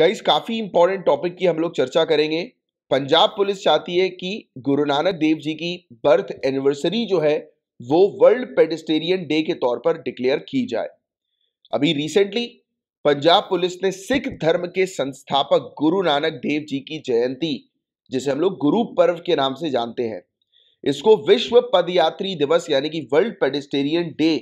guys काफ़ी important topic की हम लोग चर्चा करेंगे पंजाब पुलिस चाहती है कि गुरु नानक देव जी की बर्थ एनिवर्सरी जो है वो वर्ल्ड पेडिस्टेरियन डे के तौर पर डिक्लेयर की जाए अभी रिसेंटली पंजाब पुलिस ने सिख धर्म के संस्थापक गुरु नानक देव जी की जयंती जिसे हम लोग गुरु पर्व के नाम से जानते हैं इसको विश्व पदयात्री दिवस यानी कि वर्ल्ड पेडिस्टेरियन डे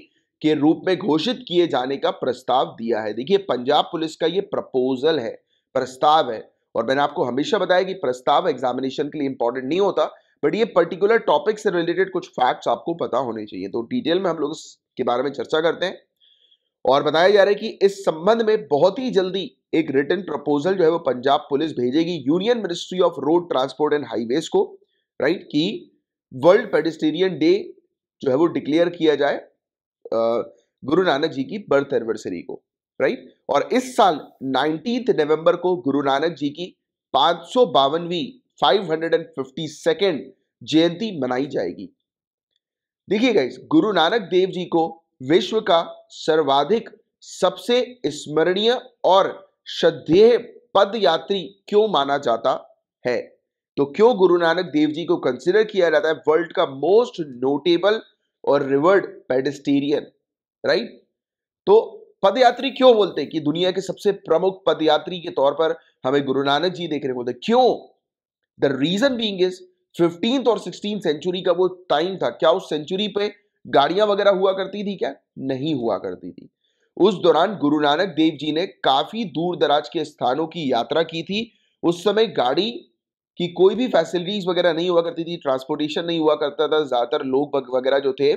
के रूप में घोषित किए जाने का प्रस्ताव दिया है देखिए पंजाब पुलिस का ये प्रपोजल है प्रस्ताव है और मैंने आपको हमेशा बताया कि प्रस्ताव एग्जामिनेशन के लिए इंपॉर्टेंट नहीं होता बट ये पर्टिकुलर टॉपिक से रिलेटेड कुछ फैक्ट्स आपको पता होने चाहिए तो डिटेल में हम लोग इसके बारे में चर्चा करते हैं और बताया जा रहा है कि इस संबंध में बहुत ही जल्दी एक रिटर्न प्रपोजल जो है वो पंजाब पुलिस भेजेगी union ministry of road transport and highways को राइट कि वर्ल्ड पेडिस्टेरियन डे जो है वो डिक्लेयर किया जाए गुरु नानक जी की बर्थ एनिवर्सरी को राइट और इस साल नाइनटीन नवंबर को गुरु नानक जी की पांच सौ बावनवी फाइव हंड्रेड एंड जयंती मनाई जाएगी देखिए गाइस गुरु नानक देव जी को विश्व का सर्वाधिक सबसे स्मरणीय और श्रद्धेय पद यात्री क्यों माना जाता है तो क्यों गुरु नानक देव जी को कंसिडर किया जाता है वर्ल्ड का मोस्ट नोटेबल और रिवर्ड पेडिस्टेरियन राइट तो पदयात्री क्यों बोलते हैं कि दुनिया के सबसे प्रमुख पदयात्री के तौर पर हमें गुरु नानक जी देखने को क्यों द रीजन बींग इज और सिक्सटीन सेंचुरी का वो टाइम था क्या उस सेंचुरी पे गाड़ियां वगैरह हुआ करती थी क्या नहीं हुआ करती थी उस दौरान गुरु नानक देव जी ने काफी दूर दराज के स्थानों की यात्रा की थी उस समय गाड़ी की कोई भी फैसिलिटीज वगैरह नहीं हुआ करती थी ट्रांसपोर्टेशन नहीं हुआ करता था ज्यादातर लोग वगैरह जो थे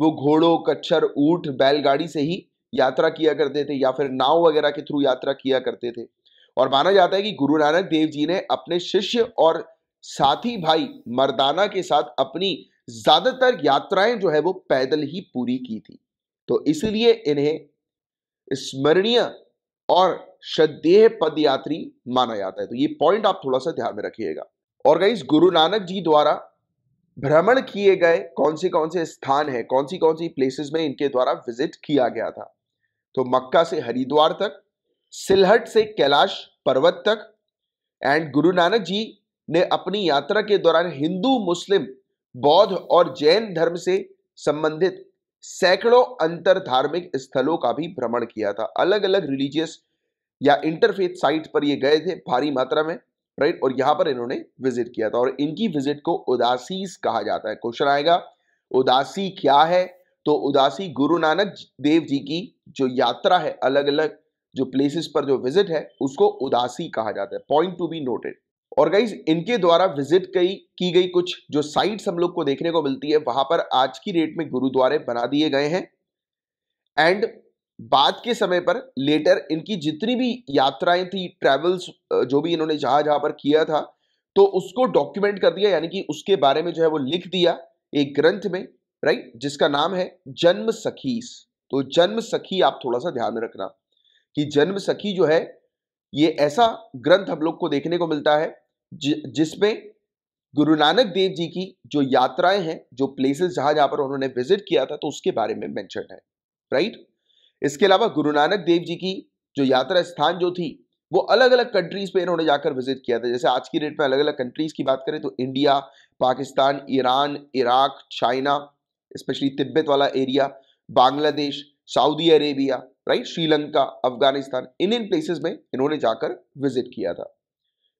वो घोड़ों कच्छर ऊंट बैलगाड़ी से ही यात्रा किया करते थे या फिर नाव वगैरह के थ्रू यात्रा किया करते थे और माना जाता है कि गुरु नानक देव जी ने अपने शिष्य और साथी भाई मर्दाना के साथ अपनी ज्यादातर यात्राएं जो है वो पैदल ही पूरी की थी तो इसलिए इन्हें स्मरणीय और श्रद्धेय पदयात्री माना जाता है तो ये पॉइंट आप थोड़ा सा ध्यान में रखिएगा और गई गुरु नानक जी द्वारा भ्रमण किए गए कौन से कौन से स्थान है कौन सी कौन सी प्लेसेस में इनके द्वारा विजिट किया गया था तो मक्का से हरिद्वार तक सिलहट से कैलाश पर्वत तक एंड गुरु नानक जी ने अपनी यात्रा के दौरान हिंदू मुस्लिम बौद्ध और जैन धर्म से संबंधित सैकड़ों अंतर धार्मिक स्थलों का भी भ्रमण किया था अलग अलग रिलीजियस या इंटरफेथ साइट पर ये गए थे भारी मात्रा में राइट और यहां पर इन्होंने विजिट किया था और इनकी विजिट को उदासी कहा जाता है क्वेश्चन आएगा उदासी क्या है तो उदासी गुरु नानक देव जी की जो यात्रा है अलग अलग जो प्लेसेस पर जो विजिट है उसको उदासी कहा जाता है पॉइंट टू बी नोटेड और गाइज इनके द्वारा विजिट कई की गई कुछ जो साइट्स हम लोग को देखने को मिलती है वहां पर आज की डेट में गुरुद्वारे बना दिए गए हैं एंड बाद के समय पर लेटर इनकी जितनी भी यात्राएं थी ट्रेवल्स जो भी इन्होंने जहां जहां पर किया था तो उसको डॉक्यूमेंट कर दिया यानी कि उसके बारे में जो है वो लिख दिया एक ग्रंथ में राइट जिसका नाम है जन्म सखी तो जन्म सखी आप थोड़ा सा ध्यान में रखना कि जन्म सखी जो है ये ऐसा ग्रंथ हम लोग को देखने को मिलता है जि, जिसमें गुरु नानक देव जी की जो यात्राएं हैं जो प्लेसेस जहां जहां पर उन्होंने विजिट किया था तो उसके बारे में मेंशन है राइट इसके अलावा गुरु नानक देव जी की जो यात्रा स्थान जो थी वो अलग अलग कंट्रीज पे इन्होंने जाकर विजिट किया था जैसे आज की डेट में अलग अलग कंट्रीज की बात करें तो India Pakistan Iran Iraq China specially Tibet वाला area Bangladesh Saudi Arabia right Sri Lanka Afghanistan इन इन प्लेसेस में इन्होंने जाकर विजिट किया था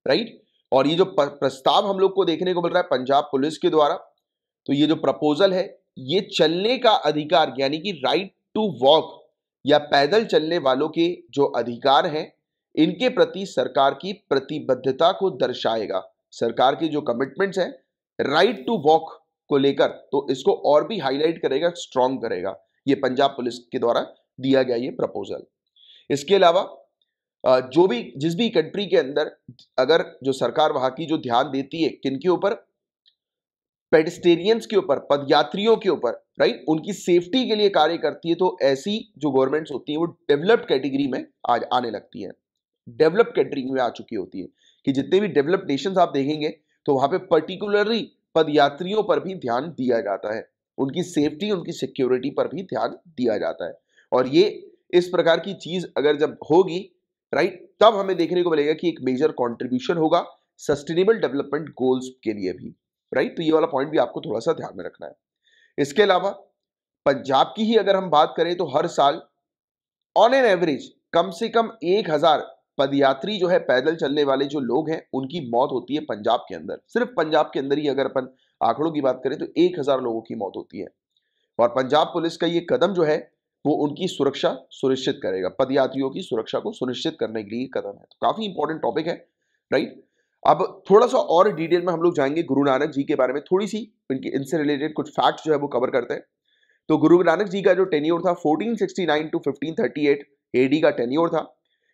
राइट और ये जो प्रस्ताव हम लोग को देखने को मिल रहा है पंजाब पुलिस के द्वारा तो ये जो प्रपोजल है ये चलने का अधिकार यानी कि राइट टू वॉक या पैदल चलने वालों के जो अधिकार हैं इनके प्रति सरकार की प्रतिबद्धता को दर्शाएगा सरकार की जो कमिटमेंट्स हैं राइट टू वॉक को लेकर तो इसको और भी हाईलाइट करेगा स्ट्रॉन्ग करेगा ये पंजाब पुलिस के द्वारा दिया गया ये प्रपोजल इसके अलावा जो भी जिस भी कंट्री के अंदर अगर जो सरकार वहां की जो ध्यान देती है किनके ऊपर पेडिस्टेरियंस के ऊपर पदयात्रियों के ऊपर राइट उनकी सेफ्टी के लिए कार्य करती है तो ऐसी जो गवर्नमेंट्स होती हैं वो डेवलप्ड कैटेगरी में आज आने लगती हैं डेवलप्ड कंट्री में आ चुकी होती है कि जितने भी डेवलप्ड नेशंस आप देखेंगे तो वहां पे पर्टिकुलरली पदयात्रियों यात्रियों पर भी ध्यान दिया जाता है उनकी सेफ्टी उनकी सिक्योरिटी पर भी ध्यान दिया जाता है और ये इस प्रकार की चीज अगर जब होगी राइट तब हमें देखने को मिलेगा कि एक मेजर कॉन्ट्रीब्यूशन होगा सस्टेनेबल डेवलपमेंट गोल्स के लिए भी राइट तो ये वाला पॉइंट भी आपको थोड़ा सा ध्यान में रखना है इसके अलावा पंजाब की ही अगर हम बात करें तो हर साल ऑन एन एवरेज कम से कम एक हजार पदयात्री जो है पैदल चलने वाले जो लोग हैं उनकी मौत होती है पंजाब के अंदर सिर्फ पंजाब के अंदर ही अगर अपन आंकड़ों की बात करें तो एक हजार लोगों की मौत होती है और पंजाब पुलिस का ये कदम जो है वो उनकी सुरक्षा सुनिश्चित करेगा पदयात्रियों की सुरक्षा को सुनिश्चित करने के लिए कदम है तो काफी इंपॉर्टेंट टॉपिक है राइट अब थोड़ा सा और डिटेल में हम लोग जाएंगे गुरु नानक जी के बारे में थोड़ी सी इनके इनसे रिलेटेड कुछ फैक्ट जो है वो कवर करते हैं तो गुरु नानक जी का जो टेन्योर था 1469 टू एट एडी का टेन्योर था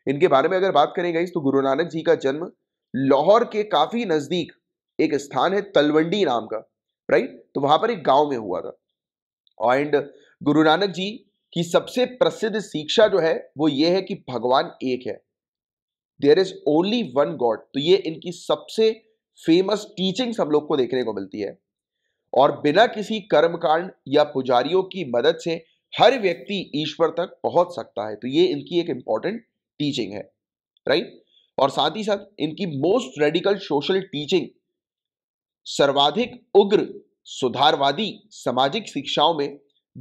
इनके बारे में अगर बात करें गई तो गुरु नानक जी का जन्म लाहौर के काफी नजदीक एक स्थान है तलवंडी नाम का राइट तो वहां पर एक गांव में हुआ था एंड गुरु नानक जी की सबसे प्रसिद्ध शिक्षा जो है वो ये है कि भगवान एक है there is only one God तो ये इनकी सबसे फेमस टीचिंग्स हम लोग को देखने को मिलती है और बिना किसी कर्मकांड या पुजारियों की मदद से हर व्यक्ति ईश्वर तक पहुंच सकता है तो ये इनकी एक इंपॉर्टेंट टीचिंग है राइट और साथ ही साथ इनकी मोस्ट रेडिकल सोशल टीचिंग सर्वाधिक उग्र सुधारवादी सामाजिक शिक्षाओं में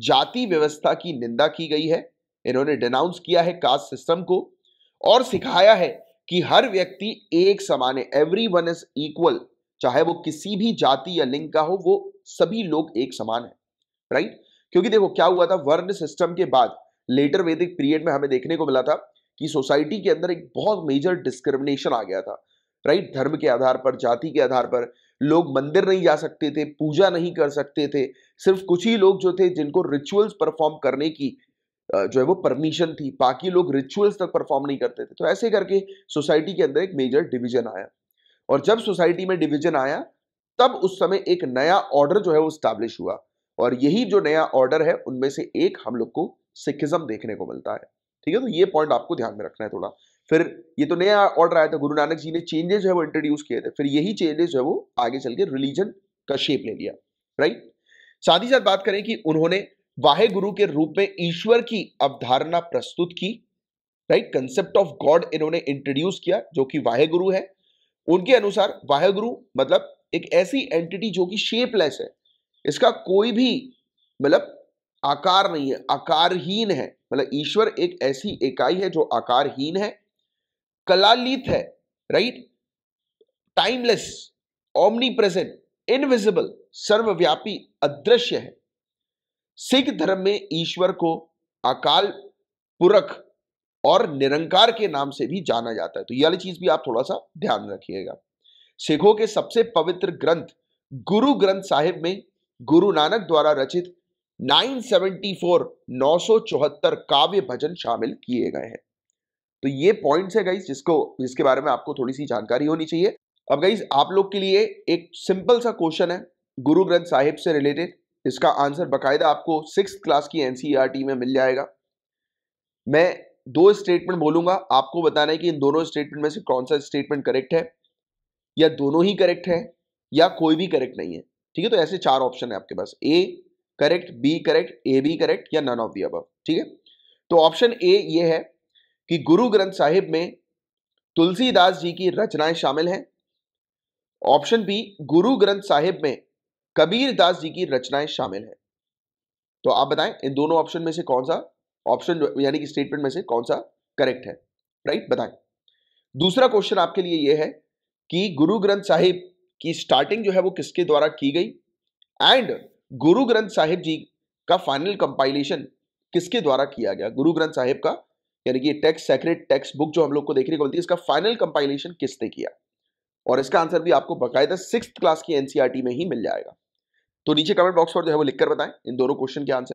जाति व्यवस्था की निंदा की गई है इन्होंने डिनाउंस किया है कास्ट सिस्टम को और सिखाया है कि हर व्यक्ति एक समान है एवरी वन इज इक्वल चाहे वो किसी भी जाति या लिंग का हो वो सभी लोग एक समान है राइट क्योंकि देखो क्या हुआ था वर्ण सिस्टम के बाद लेटर वैदिक पीरियड में हमें देखने को मिला था कि सोसाइटी के अंदर एक बहुत मेजर डिस्क्रिमिनेशन आ गया था राइट धर्म के आधार पर जाति के आधार पर लोग मंदिर नहीं जा सकते थे पूजा नहीं कर सकते थे सिर्फ कुछ ही लोग जो थे जिनको रिचुअल्स परफॉर्म करने की जो है वो परमिशन थी बाकी लोग रिचुअल्स तक परफॉर्म नहीं करते थे तो ऐसे करके सोसाइटी के अंदर एक मेजर डिवीजन आया और जब सोसाइटी में डिवीजन आया तब उस समय एक नया ऑर्डर जो है वो स्टैब्लिश हुआ और यही जो नया ऑर्डर है उनमें से एक हम लोग को सिखिज्म देखने को मिलता है ठीक है तो ये पॉइंट आपको ध्यान में रखना है थोड़ा फिर ये तो नया ऑर्डर आया था गुरु नानक जी ने चेंजेस जो है वो इंट्रोड्यूस किए थे फिर यही चेंजेस जो है वो आगे चल के रिलीजन का शेप ले लिया राइट साथ ही साथ बात करें कि उन्होंने वाहे गुरु के रूप में ईश्वर की अवधारणा प्रस्तुत की राइट कंसेप्ट ऑफ गॉड इन्होंने इंट्रोड्यूस किया जो कि वाहे गुरु है उनके अनुसार वाहे गुरु मतलब एक ऐसी एंटिटी जो कि शेपलेस है इसका कोई भी मतलब आकार नहीं है आकारहीन है मतलब ईश्वर एक ऐसी इकाई है जो आकारहीन है कलालीत है right timeless omnipresent invisible सर्वव्यापी अदृश्य है सिख धर्म में ईश्वर को अकाल पुरख और निरंकार के नाम से भी जाना जाता है तो ये वाली चीज भी आप थोड़ा सा ध्यान रखिएगा सिखों के सबसे पवित्र ग्रंथ गुरु ग्रंथ साहिब में गुरु नानक द्वारा रचित 974 काव्य भजन शामिल किए गए हैं तो ये पॉइंट्स है गाइस जिसको जिसके बारे में आपको थोड़ी सी जानकारी होनी चाहिए अब गाइस आप लोग के लिए एक सिंपल सा क्वेश्चन है गुरु ग्रंथ साहिब से रिलेटेड इसका आंसर बकायदा आपको सिक्स क्लास की एनसीआर e में मिल जाएगा मैं दो स्टेटमेंट बोलूंगा आपको बताना है कि इन दोनों स्टेटमेंट में से कौन सा स्टेटमेंट करेक्ट है या दोनों ही करेक्ट है या कोई भी करेक्ट नहीं है ठीक है तो ऐसे चार ऑप्शन है आपके पास A correct B correct A B correct या नन ऑफ दी अब ठीक है तो ऑप्शन ए ये है कि गुरु ग्रंथ साहिब में तुलसीदास जी की रचनाएं शामिल हैं ऑप्शन बी गुरु ग्रंथ साहिब में कबीर दास जी की रचनाएं शामिल हैं तो आप बताएं इन दोनों ऑप्शन में से कौन सा ऑप्शन यानी कि स्टेटमेंट में से कौन सा करेक्ट है राइट बताएं दूसरा क्वेश्चन आपके लिए यह है कि गुरु ग्रंथ साहिब की स्टार्टिंग जो है वो किसके द्वारा की गई एंड गुरु ग्रंथ साहिब जी का फाइनल कंपाइलेशन किसके द्वारा किया गया गुरु ग्रंथ साहिब का यानी कि टेक्स्ट सेक्रेट टेक्स्ट बुक जो हम लोग को देखने को मिलती है इसका फाइनल कंपाइलेशन किसने किया और इसका आंसर भी आपको बकायदा सिक्स क्लास की एनसीआरटी e में ही मिल जाएगा तो नीचे कमेंट बॉक्स पर जो है वो लिखकर बताएं इन दोनों क्वेश्चन के आंसर